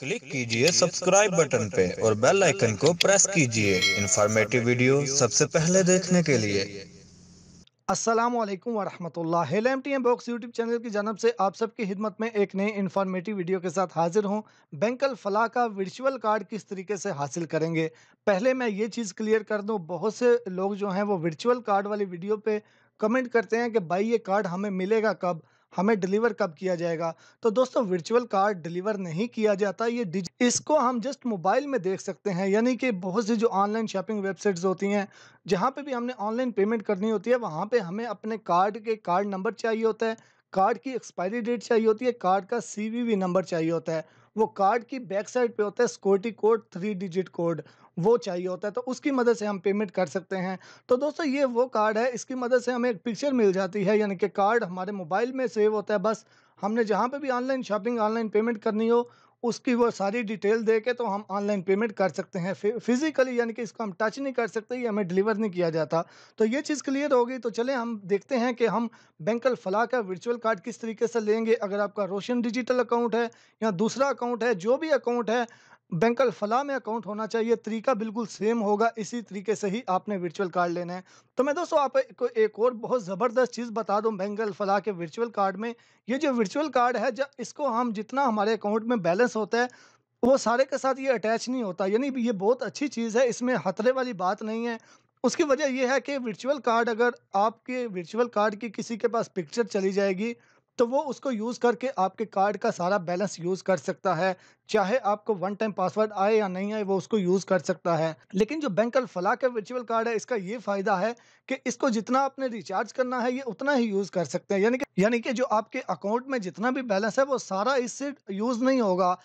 click कीजिए subscribe button पे और बेल आइकन को प्रेस कीजिए इंफॉर्मेटिव वीडियो सबसे पहले देखने के लिए अस्सलाम वालेकुम वरहमतुल्लाह हेल M T M box YouTube channel की जानब से आप सबकी खिदमत में एक नए इन्फॉर्मेटिव वीडियो के साथ हाजिर हूँ बैंक फलाह का वर्चुअल कार्ड किस तरीके से हासिल करेंगे पहले मैं ये चीज़ क्लियर कर दूँ बहुत से लोग जो हैं वो वर्चुअल कार्ड वाली वीडियो पे कमेंट करते हैं कि भाई ये कार्ड हमें मिलेगा कब हमें डिलीवर कब किया जाएगा तो दोस्तों वर्चुअल कार्ड डिलीवर नहीं किया जाता ये इसको हम जस्ट मोबाइल में देख सकते हैं यानी कि बहुत सी जो ऑनलाइन शॉपिंग वेबसाइट्स होती हैं जहाँ पे भी हमने ऑनलाइन पेमेंट करनी होती है वहाँ पे हमें अपने कार्ड के कार्ड नंबर चाहिए होता है कार्ड की एक्सपायरी डेट चाहिए होती है कार्ड का सी नंबर चाहिए होता है वो कार्ड की बैक साइड पे होता है security code three digit code वो चाहिए होता है तो उसकी मदद से हम पेमेंट कर सकते हैं तो दोस्तों ये वो कार्ड है इसकी मदद से हमें एक पिक्चर मिल जाती है यानी कि कार्ड हमारे मोबाइल में सेव होता है बस हमने जहाँ पे भी ऑनलाइन शॉपिंग ऑनलाइन पेमेंट करनी हो उसकी वो सारी डिटेल दे के तो हम ऑनलाइन पेमेंट कर सकते हैं फिजिकली यानी कि इसको हम टच नहीं कर सकते ये हमें डिलीवर नहीं किया जाता तो ये चीज़ क्लियर होगी तो चले हम देखते हैं कि हम बैंकल फला का वर्चुअल कार्ड किस तरीके से लेंगे अगर आपका रोशन डिजिटल अकाउंट है या दूसरा अकाउंट है जो भी अकाउंट है बैंक अलफला में अकाउंट होना चाहिए तरीका बिल्कुल सेम होगा इसी तरीके से ही आपने वर्चुअल कार्ड लेना है तो मैं दोस्तों आपको एक और बहुत ज़बरदस्त चीज़ बता दूं बैंक अलफला के वर्चुअल कार्ड में ये जो वर्चुअल कार्ड है जब इसको हम जितना हमारे अकाउंट में बैलेंस होता है वो सारे के साथ ये अटैच नहीं होता यानी ये बहुत अच्छी चीज़ है इसमें खतरे वाली बात नहीं है उसकी वजह यह है कि वर्चुअल कार्ड अगर आपके वर्चुअल कार्ड की किसी के पास पिक्चर चली जाएगी तो वो उसको यूज़ करके आपके कार्ड का सारा बैलेंस यूज़ कर सकता है चाहे आपको वन टाइम पासवर्ड आए या नहीं आए वो उसको यूज़ कर सकता है लेकिन जो बैंक फला का वर्चुअल कार्ड है इसका ये फ़ायदा है कि इसको जितना आपने रिचार्ज करना है ये उतना ही यूज़ कर सकते हैं यानी कि यानी कि जो आपके अकाउंट में जितना भी बैलेंस है वो सारा इससे यूज़ नहीं होगा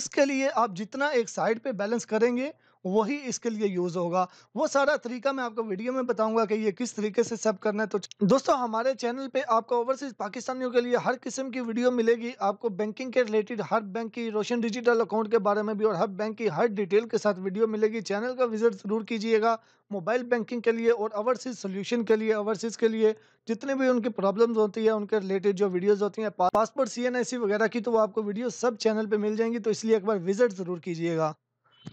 इसके लिए आप जितना एक साइड पे बैलेंस करेंगे वही इसके लिए यूज़ होगा वो सारा तरीका मैं आपको वीडियो में बताऊंगा कि ये किस तरीके से सब करना है तो दोस्तों हमारे चैनल पे आपको ओवरसीज पाकिस्तानियों के लिए हर किस्म की वीडियो मिलेगी आपको बैंकिंग के रिलेटेड हर बैंक की रोशन डिजिटल अकाउंट के बारे में भी और हर बैंक की हर डिटेल के साथ वीडियो मिलेगी चैनल का विजिट ज़रूर कीजिएगा मोबाइल बैंकिंग के लिए और ओवरसीज सोल्यूशन के लिए ओवरसीज़ के लिए जितने भी उनकी प्रॉब्लम होती है उनके रिलेटेड जो वीडियोज़ होती है पासपोर्ट सी वगैरह की तो आपको वीडियो सब चैनल पर मिल जाएंगी तो इसलिए एक बार विजिट ज़रूर कीजिएगा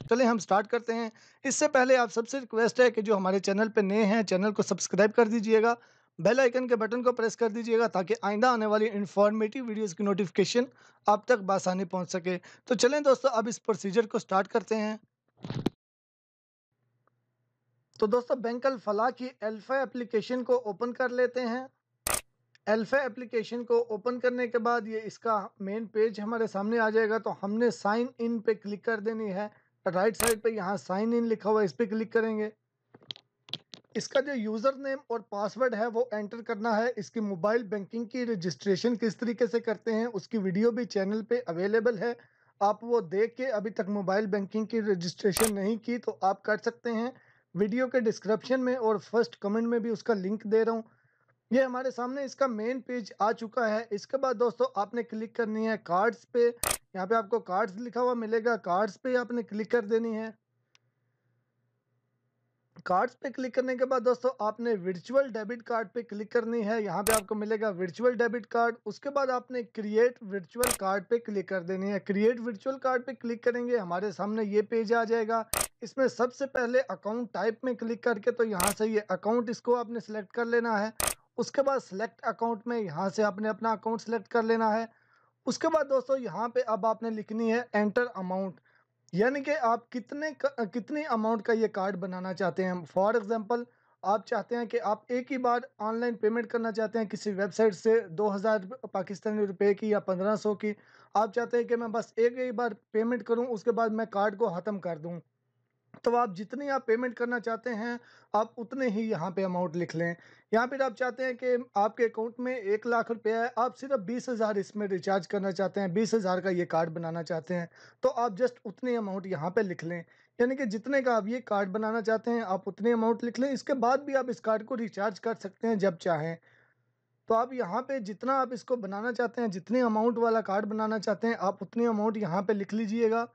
चलिए हम स्टार्ट करते हैं इससे पहले आप सबसे रिक्वेस्ट है कि जो हमारे चैनल पर नए हैं चैनल को सब्सक्राइब कर दीजिएगा बेल आइकन के बटन को प्रेस कर दीजिएगा ताकि आइंदा आने वाली इन्फॉर्मेटिव वीडियोस की नोटिफिकेशन आप तक बासानी पहुंच सके तो चलें दोस्तों अब इस प्रोसीजर को स्टार्ट करते हैं तो दोस्तों बैंक अलफला की एल्फ़ा एप्लीकेशन को ओपन कर लेते हैं एल्फ़ा एप्लीकेशन को ओपन करने के बाद ये इसका मेन पेज हमारे सामने आ जाएगा तो हमने साइन इन पे क्लिक कर देनी है राइट साइड पे यहाँ साइन इन लिखा हुआ है इस पर क्लिक करेंगे इसका जो यूज़र नेम और पासवर्ड है वो एंटर करना है इसकी मोबाइल बैंकिंग की रजिस्ट्रेशन किस तरीके से करते हैं उसकी वीडियो भी चैनल पे अवेलेबल है आप वो देख के अभी तक मोबाइल बैंकिंग की रजिस्ट्रेशन नहीं की तो आप कर सकते हैं वीडियो के डिस्क्रिप्शन में और फर्स्ट कमेंट में भी उसका लिंक दे रहा हूँ ये हमारे सामने इसका मेन पेज आ चुका है इसके बाद दोस्तों आपने क्लिक करनी है कार्ड्स पे यहाँ पे आपको कार्ड्स लिखा हुआ मिलेगा कार्ड्स पे आपने क्लिक कर देनी है कार्ड्स पे क्लिक करने के बाद दोस्तों आपने वर्चुअल डेबिट कार्ड पे क्लिक करनी है यहाँ पे आपको मिलेगा वर्चुअल डेबिट कार्ड उसके बाद आपने क्रिएट वर्चुअल कार्ड पे क्लिक कर देनी है क्रिएट वर्चुअल कार्ड पे क्लिक करेंगे हमारे सामने ये पेज आ जाएगा इसमें सबसे पहले अकाउंट टाइप में क्लिक करके तो यहाँ से ये यह अकाउंट इसको आपने सेलेक्ट कर लेना है उसके बाद सेलेक्ट अकाउंट में यहाँ से आपने अपना अकाउंट सेलेक्ट कर लेना है उसके बाद दोस्तों यहाँ पे अब आपने लिखनी है एंटर अमाउंट यानी कि आप कितने कितने अमाउंट का ये कार्ड बनाना चाहते हैं फॉर एग्ज़ाम्पल आप चाहते हैं कि आप एक ही बार ऑनलाइन पेमेंट करना चाहते हैं किसी वेबसाइट से 2000 पाकिस्तानी रुपए की या 1500 की आप चाहते हैं कि मैं बस एक ही बार पेमेंट करूं उसके बाद मैं कार्ड को ख़त्म कर दूं तो आप जितने आप पेमेंट करना चाहते हैं आप उतने ही यहाँ पे अमाउंट लिख लें यहाँ पर आप चाहते हैं कि आपके अकाउंट में एक लाख रुपया है आप सिर्फ बीस हज़ार इसमें रिचार्ज करना चाहते हैं बीस हज़ार का ये कार्ड बनाना चाहते हैं तो आप जस्ट उतने अमाउंट यहाँ पे लिख लें यानी कि जितने का आप ये कार्ड बनाना चाहते हैं आप उतने अमाउंट लिख लें इसके बाद भी आप इस कार्ड को रिचार्ज कर सकते हैं जब चाहें तो आप यहाँ पे जितना आप इसको बनाना चाहते हैं जितने अमाउंट वाला कार्ड बनाना चाहते हैं आप उतने अमाउंट यहाँ पे लिख लीजिएगा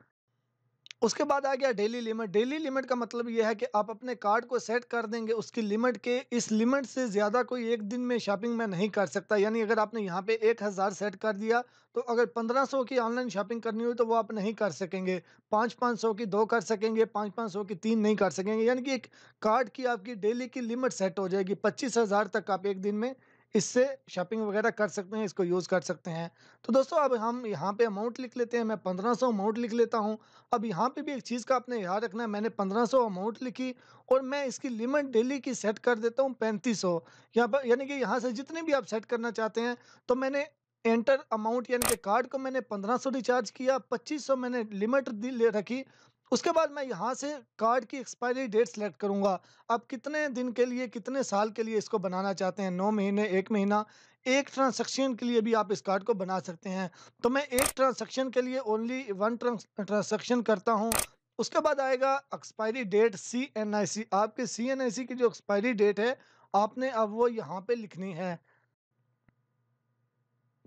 उसके बाद आ गया डेली लिमिट डेली लिमिट का मतलब यह है कि आप अपने कार्ड को सेट कर देंगे उसकी लिमिट के इस लिमिट से ज़्यादा कोई एक दिन में शॉपिंग में नहीं कर सकता यानी अगर आपने यहाँ पे एक हज़ार सेट कर दिया तो अगर पंद्रह सौ की ऑनलाइन शॉपिंग करनी हो तो वो आप नहीं कर सकेंगे पाँच पाँच सौ की दो कर सकेंगे पाँच पाँच सौ की तीन नहीं कर सकेंगे यानी कि एक कार्ड की आपकी डेली की लिमिट सेट हो जाएगी पच्चीस हज़ार तक आप एक दिन में इससे शॉपिंग वगैरह कर सकते हैं इसको यूज़ कर सकते हैं तो दोस्तों अब हम यहाँ पे अमाउंट लिख लेते हैं मैं पंद्रह सौ अमाउंट लिख लेता हूँ अब यहाँ पे भी एक चीज़ का आपने याद रखना है मैंने पंद्रह सौ अमाउंट लिखी और मैं इसकी लिमिट डेली की सेट कर देता हूँ पैंतीस सौ यहाँ पर यानी कि यहाँ से जितने भी आप सेट करना चाहते हैं तो मैंने एंटर अमाउंट यानी कि कार्ड को मैंने 1500 रिचार्ज किया 2500 मैंने लिमिट दी ले रखी उसके बाद मैं यहाँ से कार्ड की एक्सपायरी डेट सेलेक्ट करूँगा आप कितने दिन के लिए कितने साल के लिए इसको बनाना चाहते हैं नौ महीने एक महीना एक ट्रांसक्शन के लिए भी आप इस कार्ड को बना सकते हैं तो मैं एक ट्रांसक्शन के लिए ओनली वन ट्रांसक्शन करता हूँ उसके बाद आएगा expiry date C N I C आपके सी एन आई सी की जो एक्सपायरी डेट है आपने अब वो यहाँ पे लिखनी है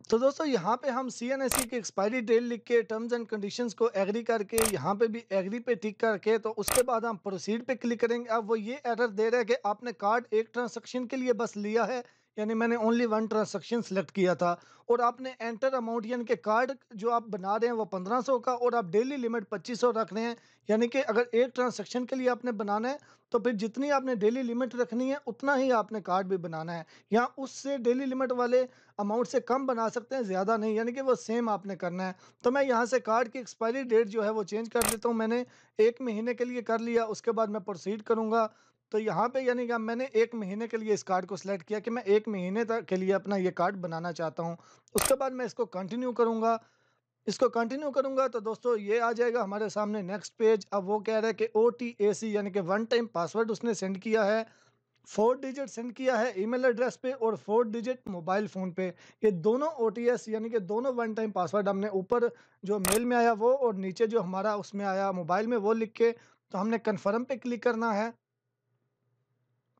तो दोस्तों यहाँ पे हम सी एन एस सी की एक्सपायरी डेट लिख के टर्म्स एंड कंडीशंस को एग्री करके यहाँ पे भी एग्री पे टिक करके तो उसके बाद हम प्रोसीड पे क्लिक करेंगे अब वो ये एरर दे रहा है कि आपने कार्ड एक ट्रांसक्शन के लिए बस लिया है यानी मैंने ओनली वन ट्रांसक्शन सेलेक्ट किया था और आपने एंटर अमाउंट यानी कि कार्ड जो आप बना रहे हैं वो पंद्रह सौ का और आप डेली लिमिट पच्चीस सौ रख रहे हैं यानी कि अगर एक ट्रांसक्शन के लिए आपने बनाना है तो फिर जितनी आपने डेली लिमिट रखनी है उतना ही आपने कार्ड भी बनाना है या उससे डेली लिमिट वाले अमाउंट से कम बना सकते हैं ज़्यादा नहीं यानी कि वो सेम आपने करना है तो मैं यहाँ से कार्ड की एक्सपायरी डेट जो है वो चेंज कर देता हूँ मैंने एक महीने के लिए कर लिया उसके बाद मैं प्रोसीड करूँगा तो यहाँ पे यानी कि मैंने एक महीने के लिए इस कार्ड को सिलेक्ट किया कि मैं एक महीने तक के लिए अपना ये कार्ड बनाना चाहता हूँ उसके बाद मैं इसको कंटिन्यू करूँगा इसको कंटिन्यू करूँगा तो दोस्तों ये आ जाएगा हमारे सामने नेक्स्ट पेज अब वो कह रहा है कि ओ टी ए सी यानी कि वन टाइम पासवर्ड उसने सेंड किया है फोर डिजिट सेंड किया है ईमेल एड्रेस पे और फोर डिजिट मोबाइल फ़ोन पे ये दोनों ओ टी एस यानी कि दोनों वन टाइम पासवर्ड हमने ऊपर जो मेल में आया वो और नीचे जो हमारा उसमें आया मोबाइल में वो लिख के तो हमने कन्फर्म पे क्लिक करना है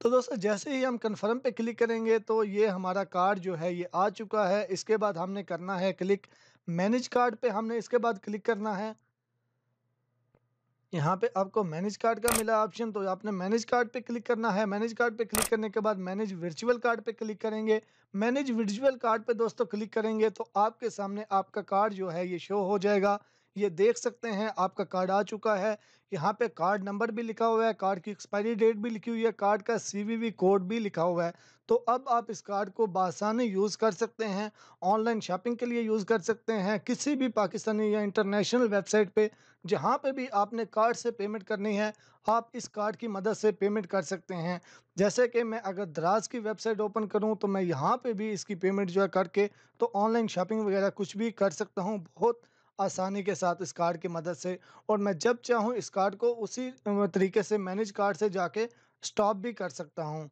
तो दोस्तों जैसे ही हम कंफर्म पे क्लिक करेंगे तो ये हमारा कार्ड जो है ये आ चुका है इसके बाद हमने करना है क्लिक मैनेज कार्ड पे हमने इसके बाद क्लिक करना है यहाँ पे आपको मैनेज कार्ड का मिला ऑप्शन तो आपने मैनेज कार्ड पे क्लिक करना है मैनेज कार्ड पे क्लिक करने के बाद मैनेज वर्चुअल कार्ड पे क्लिक करेंगे मैनेज वर्चुअल कार्ड पे दोस्तों क्लिक करेंगे तो आपके सामने आपका कार्ड जो है ये शो हो जाएगा ये देख सकते हैं आपका कार्ड आ चुका है यहाँ पे कार्ड नंबर भी लिखा हुआ है कार्ड की एक्सपायरी डेट भी लिखी हुई है कार्ड का सीवीवी कोड भी लिखा हुआ है तो अब आप इस कार्ड को बासानी यूज़ कर सकते हैं ऑनलाइन शॉपिंग के लिए यूज़ कर सकते हैं किसी भी पाकिस्तानी या इंटरनेशनल वेबसाइट पे जहाँ पे भी आपने कार्ड से पेमेंट करनी है आप इस कार्ड की मदद से पेमेंट कर सकते हैं जैसे कि मैं अगर दराज की वेबसाइट ओपन करूँ तो मैं यहाँ पर भी इसकी पेमेंट जो है करके तो ऑनलाइन शॉपिंग वगैरह कुछ भी कर सकता हूँ बहुत आसानी के साथ इस कार्ड की मदद से और मैं जब चाहूँ इस कार्ड को उसी तरीके से मैनेज कार्ड से जाके स्टॉप भी कर सकता हूँ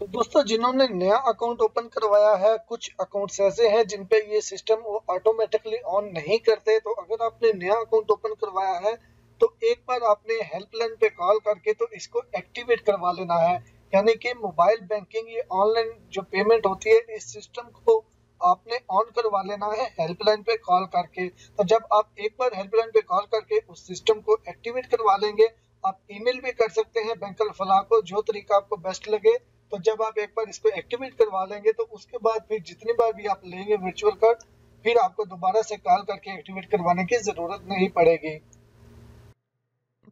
तो दोस्तों जिन्होंने नया अकाउंट ओपन करवाया है कुछ अकाउंट्स ऐसे हैं जिन पे ये सिस्टम वो ऑटोमेटिकली ऑन नहीं करते तो अगर आपने नया अकाउंट ओपन करवाया है तो एक बार आपने हेल्पलाइन पे कॉल करके तो इसको एक्टिवेट करवा लेना है यानी कि मोबाइल बैंकिंग ये ऑनलाइन जो पेमेंट होती है इस सिस्टम को आपने ऑन करवा लेना है हेल्पलाइन पे कॉल करके तो जब आप एक बार हेल्पलाइन पे कॉल करके उस सिस्टम को एक्टिवेट करवा लेंगे आप ईमेल भी कर सकते हैं बैंक फलाह को जो तरीका आपको बेस्ट लगे तो जब आप एक बार इसको एक्टिवेट करवा लेंगे तो उसके बाद फिर जितनी बार भी आप लेंगे वर्चुअल कार्ड फिर आपको दोबारा से कॉल करके एक्टिवेट करवाने की जरूरत नहीं पड़ेगी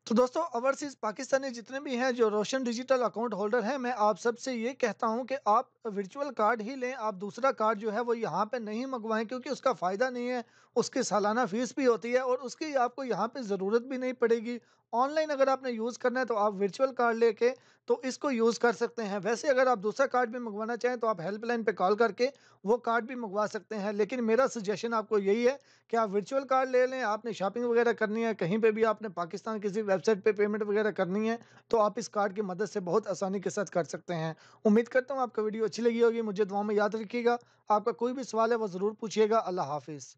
तो दोस्तों ओवरसीज पाकिस्तानी जितने भी हैं जो रोशन डिजिटल अकाउंट होल्डर हैं मैं आप सबसे ये कहता हूं कि आप वर्चुअल कार्ड ही लें आप दूसरा कार्ड जो है वो यहाँ पे नहीं मंगवाएं क्योंकि उसका फ़ायदा नहीं है उसकी सालाना फ़ीस भी होती है और उसकी आपको यहाँ पे ज़रूरत भी नहीं पड़ेगी ऑनलाइन अगर आपने यूज़ करना है तो आप वर्चुअल कार्ड लेके तो इसको यूज़ कर सकते हैं वैसे अगर आप दूसरा कार्ड भी मंगवाना चाहें तो आप हेल्पलाइन पे कॉल करके वो कार्ड भी मंगवा सकते हैं लेकिन मेरा सजेशन आपको यही है कि आप वर्चुअल कार्ड ले लें आपने शॉपिंग वगैरह करनी है कहीं पर भी आपने पाकिस्तान किसी वेबसाइट पर पे पेमेंट वगैरह करनी है तो आप इस कार्ड की मदद से बहुत आसानी के साथ कर सकते हैं उम्मीद करता हूँ आपका वीडियो अच्छी लगी होगी मुझे दुआ में याद रखिएगा आपका कोई भी सवाल है वो ज़रूर पूछिएगा अल्लाह हाफिज़